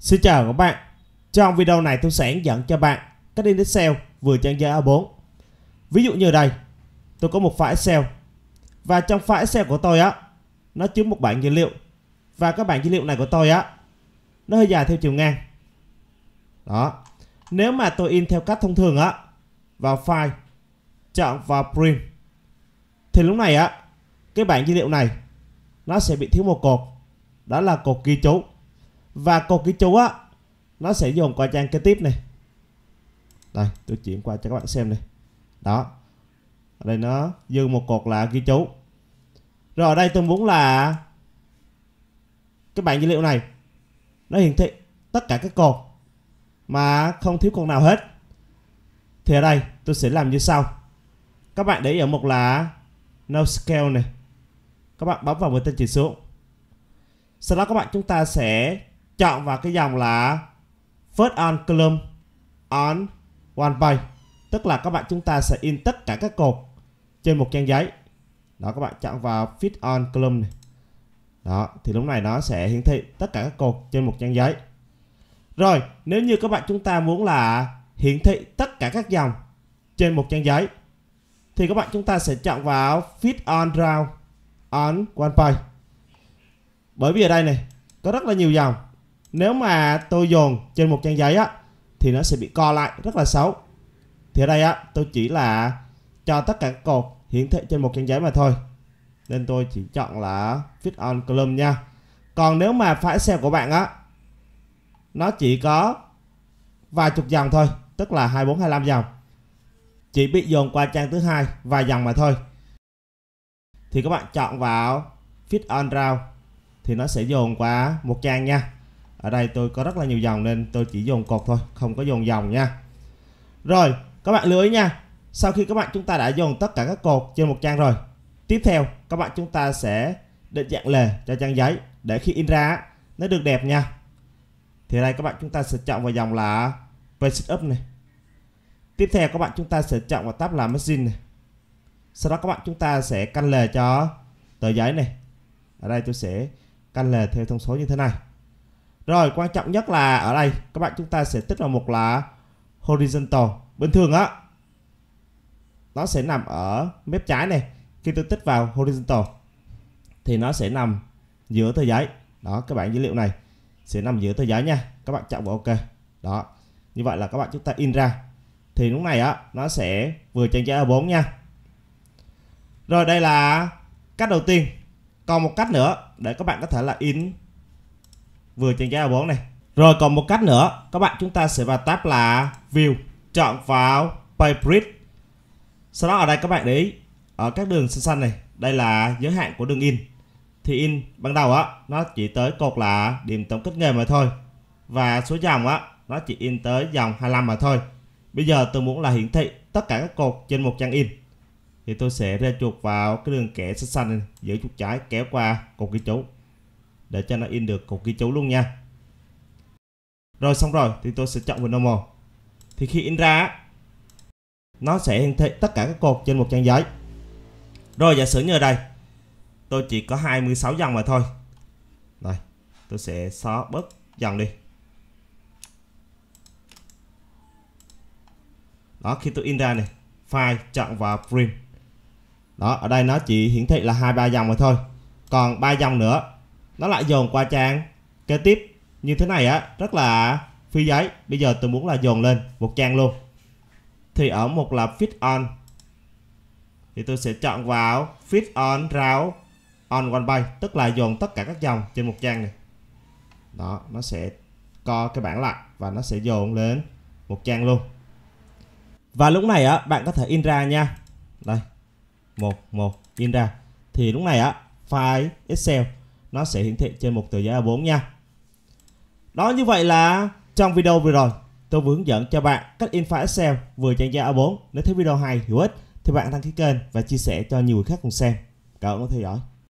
Xin chào các bạn Trong video này tôi sẽ hướng dẫn cho bạn cách in Excel vừa trang giấy A4 Ví dụ như đây Tôi có một file Excel Và trong file Excel của tôi á Nó chứa một bảng dữ liệu Và các bảng dữ liệu này của tôi á Nó hơi dài theo chiều ngang Đó Nếu mà tôi in theo cách thông thường á Vào file Chọn vào print Thì lúc này á Cái bảng dữ liệu này Nó sẽ bị thiếu một cột Đó là cột ghi chú và cột ghi chú á nó sẽ dùng qua trang kế tiếp này đây tôi chuyển qua cho các bạn xem này đó ở đây nó dư một cột là ghi chú rồi ở đây tôi muốn là cái bảng dữ liệu này nó hiển thị tất cả các cột mà không thiếu cột nào hết thì ở đây tôi sẽ làm như sau các bạn để ý ở mục là no scale này các bạn bấm vào mũi tên chỉ xuống sau đó các bạn chúng ta sẽ chọn vào cái dòng là first on column on one page tức là các bạn chúng ta sẽ in tất cả các cột trên một trang giấy đó các bạn chọn vào fit on column này. đó thì lúc này nó sẽ hiển thị tất cả các cột trên một trang giấy rồi nếu như các bạn chúng ta muốn là hiển thị tất cả các dòng trên một trang giấy thì các bạn chúng ta sẽ chọn vào fit on round on one page bởi vì ở đây này có rất là nhiều dòng nếu mà tôi dồn trên một trang giấy á thì nó sẽ bị co lại rất là xấu thì ở đây á tôi chỉ là cho tất cả các cột hiển thị trên một trang giấy mà thôi nên tôi chỉ chọn là fit on column nha còn nếu mà file Excel của bạn á nó chỉ có vài chục dòng thôi tức là 24 25 dòng chỉ bị dồn qua trang thứ hai vài dòng mà thôi thì các bạn chọn vào fit on row thì nó sẽ dồn qua một trang nha ở đây tôi có rất là nhiều dòng nên tôi chỉ dùng cột thôi không có dùng dòng nha rồi các bạn lưu ý nha sau khi các bạn chúng ta đã dùng tất cả các cột trên một trang rồi tiếp theo các bạn chúng ta sẽ định dạng lề cho trang giấy để khi in ra nó được đẹp nha thì đây các bạn chúng ta sẽ chọn vào dòng là page setup này tiếp theo các bạn chúng ta sẽ chọn vào tab là margin này sau đó các bạn chúng ta sẽ căn lề cho tờ giấy này ở đây tôi sẽ căn lề theo thông số như thế này rồi quan trọng nhất là ở đây các bạn chúng ta sẽ tích vào một là horizontal. Bình thường á nó sẽ nằm ở mép trái này. Khi tôi tích vào horizontal thì nó sẽ nằm giữa tờ giấy. Đó các bạn dữ liệu này sẽ nằm giữa tờ giấy nha. Các bạn chọn vào ok. Đó. Như vậy là các bạn chúng ta in ra. Thì lúc này á nó sẽ vừa trang giấy A4 nha. Rồi đây là cách đầu tiên. Còn một cách nữa để các bạn có thể là in vừa trên cái A4 này rồi còn một cách nữa các bạn chúng ta sẽ vào tab là view chọn vào Paybridge sau đó ở đây các bạn để ý ở các đường xanh xanh này đây là giới hạn của đường in thì in ban đầu á nó chỉ tới cột là điểm tổng kết nghề mà thôi và số dòng á nó chỉ in tới dòng 25 mà thôi bây giờ tôi muốn là hiển thị tất cả các cột trên một trang in thì tôi sẽ ra chuột vào cái đường kẻ xanh xanh này, giữ chuột trái kéo qua cột ghi chú để cho nó in được cột ghi chú luôn nha rồi xong rồi thì tôi sẽ chọn Windows normal thì khi in ra nó sẽ hiển thị tất cả các cột trên một trang giấy rồi giả sử như ở đây tôi chỉ có 26 dòng mà thôi đây tôi sẽ xóa bớt dòng đi đó khi tôi in ra này file chọn vào print đó ở đây nó chỉ hiển thị là hai ba dòng mà thôi còn ba dòng nữa nó lại dồn qua trang kế tiếp như thế này á rất là phi giấy bây giờ tôi muốn là dồn lên một trang luôn thì ở một là fit on thì tôi sẽ chọn vào fit on row on one by tức là dồn tất cả các dòng trên một trang này đó nó sẽ co cái bảng lại và nó sẽ dồn lên một trang luôn và lúc này á bạn có thể in ra nha đây một một in ra thì lúc này á file excel nó sẽ hiển thị trên một tờ giấy A4 nha đó như vậy là trong video vừa rồi tôi vừa hướng dẫn cho bạn cách in file Excel vừa trên giấy A4 nếu thấy video hay hữu ích thì bạn đăng ký kênh và chia sẻ cho nhiều người khác cùng xem cảm ơn theo dõi